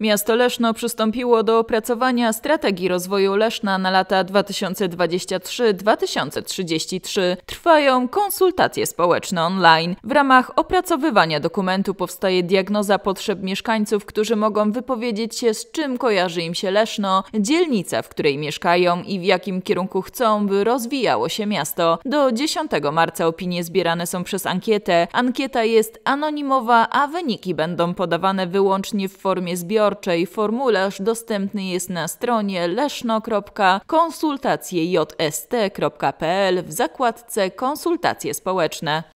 Miasto Leszno przystąpiło do opracowania strategii rozwoju Leszna na lata 2023-2033. Trwają konsultacje społeczne online. W ramach opracowywania dokumentu powstaje diagnoza potrzeb mieszkańców, którzy mogą wypowiedzieć się, z czym kojarzy im się Leszno, dzielnica, w której mieszkają i w jakim kierunku chcą, by rozwijało się miasto. Do 10 marca opinie zbierane są przez ankietę. Ankieta jest anonimowa, a wyniki będą podawane wyłącznie w formie zbioru wyborczej. Formularz dostępny jest na stronie leszno.konsultacjejst.pl w zakładce Konsultacje społeczne.